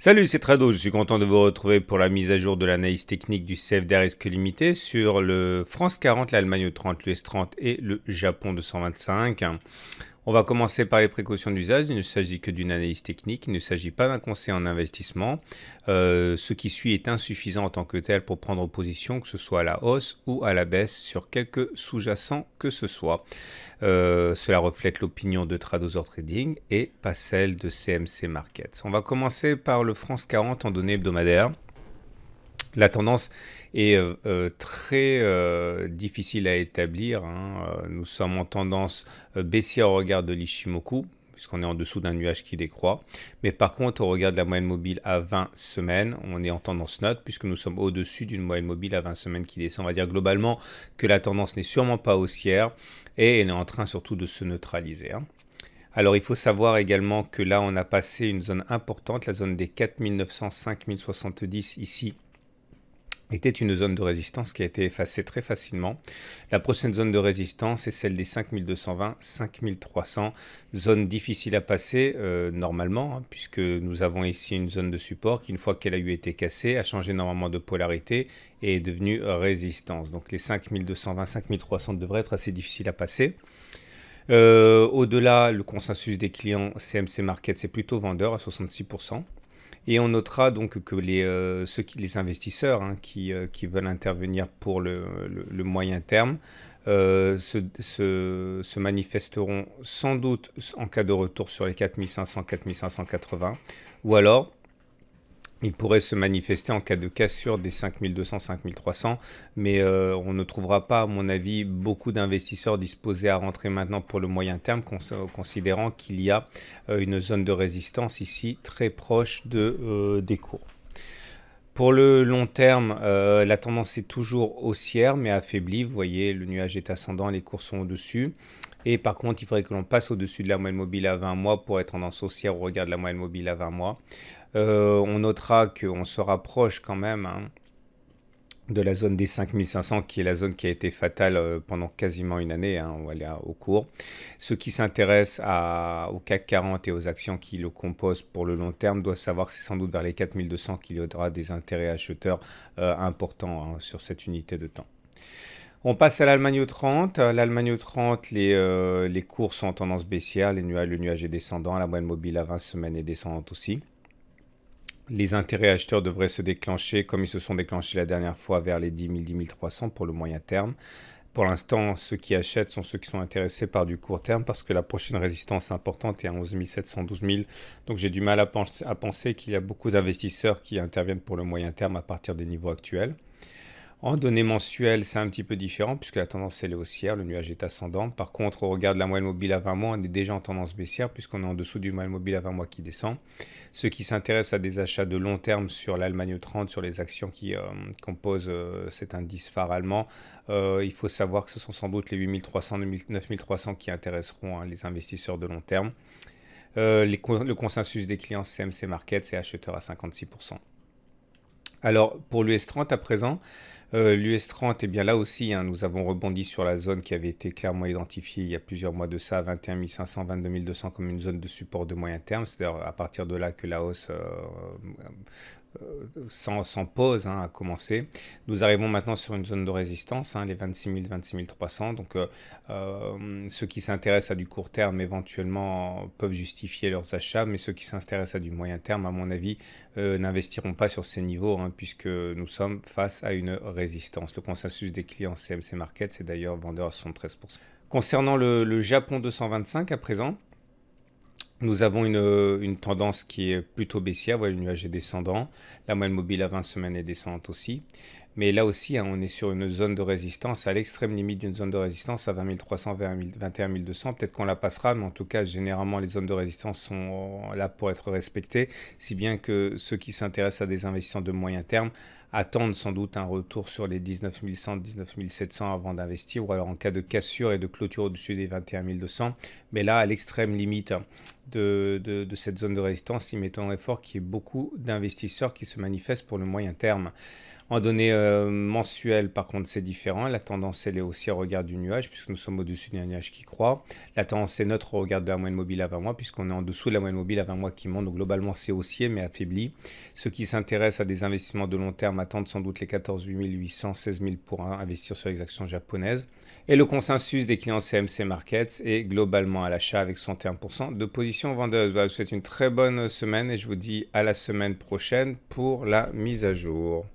Salut, c'est Trado, je suis content de vous retrouver pour la mise à jour de l'analyse technique du risque limité sur le France 40, l'Allemagne 30, l'US 30 et le Japon 225. On va commencer par les précautions d'usage. Il ne s'agit que d'une analyse technique, il ne s'agit pas d'un conseil en investissement. Euh, ce qui suit est insuffisant en tant que tel pour prendre position, que ce soit à la hausse ou à la baisse sur quelque sous-jacent que ce soit. Euh, cela reflète l'opinion de Tradosor Trading et pas celle de CMC Markets. On va commencer par le France 40 en données hebdomadaires. La tendance est euh, euh, très euh, difficile à établir. Hein. Nous sommes en tendance baissière au regard de l'Ishimoku, puisqu'on est en dessous d'un nuage qui décroît. Mais par contre, au regard de la moyenne mobile à 20 semaines, on est en tendance note, puisque nous sommes au-dessus d'une moyenne mobile à 20 semaines qui descend. On va dire globalement que la tendance n'est sûrement pas haussière, et elle est en train surtout de se neutraliser. Hein. Alors il faut savoir également que là on a passé une zone importante, la zone des 4900-5070 ici était une zone de résistance qui a été effacée très facilement. La prochaine zone de résistance est celle des 5220-5300, zone difficile à passer euh, normalement, hein, puisque nous avons ici une zone de support qui, une fois qu'elle a eu été cassée, a changé normalement de polarité et est devenue résistance. Donc les 5220-5300 devraient être assez difficiles à passer. Euh, au-delà, le consensus des clients CMC Market, c'est plutôt vendeur à 66%. Et on notera donc que les, euh, les investisseurs hein, euh, qui, veulent intervenir pour le, moyen terme euh, se, se, manifesteront sans doute en cas de retour sur les 4500-4580 ou alors il pourrait se manifester en cas de cassure des 5200-5300, mais euh, on ne trouvera pas, à mon avis, beaucoup d'investisseurs disposés à rentrer maintenant pour le moyen terme, considérant qu'il y a euh, une zone de résistance ici très proche euh, des cours. Pour le long terme, la tendance est toujours haussière, mais affaiblie. Vous voyez, le nuage est ascendant, les cours sont au-dessus. Et par contre, il faudrait que l'on passe au-dessus de la moyenne mobile à 20 mois pour être en en haussière au regard de la moyenne mobile à 20 mois. Euh, on notera qu'on se rapproche quand même hein, de la zone des 5500, qui est la zone qui a été fatale euh, pendant quasiment une année, hein, aller au cours. Ceux qui s'intéressent au CAC 40 et aux actions qui le composent pour le long terme doivent savoir que c'est sans doute vers les 4200 qu'il y aura des intérêts acheteurs euh, importants hein, sur cette unité de temps. On passe à l'Allemagne 30. L'Allemagne 30, les, euh, les cours sont en tendance baissière. Les nuages, le nuage est descendant. La moyenne mobile à 20 semaines est descendante aussi. Les intérêts acheteurs devraient se déclencher comme ils se sont déclenchés la dernière fois vers les 10 000, 10 300 pour le moyen terme. Pour l'instant, ceux qui achètent sont ceux qui sont intéressés par du court terme parce que la prochaine résistance importante est à 11 700, 000. Donc j'ai du mal à penser qu'il y a beaucoup d'investisseurs qui interviennent pour le moyen terme à partir des niveaux actuels. En données mensuelles, c'est un petit peu différent puisque la tendance est haussière, le nuage est ascendant. Par contre, on regarde la moyenne mobile à 20 mois, on est déjà en tendance baissière puisqu'on est en dessous du moyenne mobile à 20 mois qui descend. Ceux qui s'intéressent à des achats de long terme sur l'Allemagne 30, sur les actions qui euh, composent euh, cet indice phare allemand, euh, il faut savoir que ce sont sans doute les 8300, 9300 qui intéresseront hein, les investisseurs de long terme. le consensus des clients CMC Market, c'est acheteur à 56%. Alors pour l'US30 à présent, euh, L'US30, eh bien là aussi, hein, nous avons rebondi sur la zone qui avait été clairement identifiée il y a plusieurs mois de ça, 21 500, 22 200 comme une zone de support de moyen terme. C'est à partir de là que la hausse euh, euh, s'en sans, pause hein, Nous arrivons maintenant sur une zone de résistance, hein, les 26 000, 26 300. Donc, ceux qui s'intéressent à du court terme éventuellement peuvent justifier leurs achats, mais ceux qui s'intéressent à du moyen terme, à mon avis, n'investiront pas sur ces niveaux, puisque nous sommes face à une résistance. Le consensus des clients CMC Market, c'est d'ailleurs vendeur à 73%. Concernant le, Japon 225 à présent, nous avons une, tendance qui est plutôt baissière, voilà le nuage est descendant, la moyenne mobile à 20 semaines est descendante aussi. Mais là aussi, hein, on est sur une zone de résistance, à l'extrême limite d'une zone de résistance, à 20 300, 21 200. Peut-être qu'on la passera, mais en tout cas, généralement, les zones de résistance sont euh, là pour être respectées, si bien que ceux qui s'intéressent à des investissements de moyen terme attendent sans doute un retour sur les 19 100, 19 700 avant d'investir, ou alors en cas de cassure et de clôture au-dessus des 21 200. Mais là, à l'extrême limite de, de, cette zone de résistance, il m'étonnerait fort qu'il y ait beaucoup d'investisseurs qui se manifestent pour le moyen terme. En données euh, mensuelles, par contre, c'est différent. La tendance, elle est aussi au regard du nuage, puisque nous sommes au-dessus d'un nuage qui croît. La tendance est neutre au regard de la moyenne mobile à 20 mois, puisqu'on est en dessous de la moyenne mobile à 20 mois qui monte. Donc globalement, c'est haussier, mais affaibli. Ceux qui s'intéressent à des investissements de long terme attendent sans doute les 14 800, 16 000 pour un, investir sur les actions japonaises. Et le consensus des clients CMC Markets est globalement à l'achat avec 61% de position vendeuse. je vous souhaite une très bonne semaine et je vous dis à la semaine prochaine pour la mise à jour.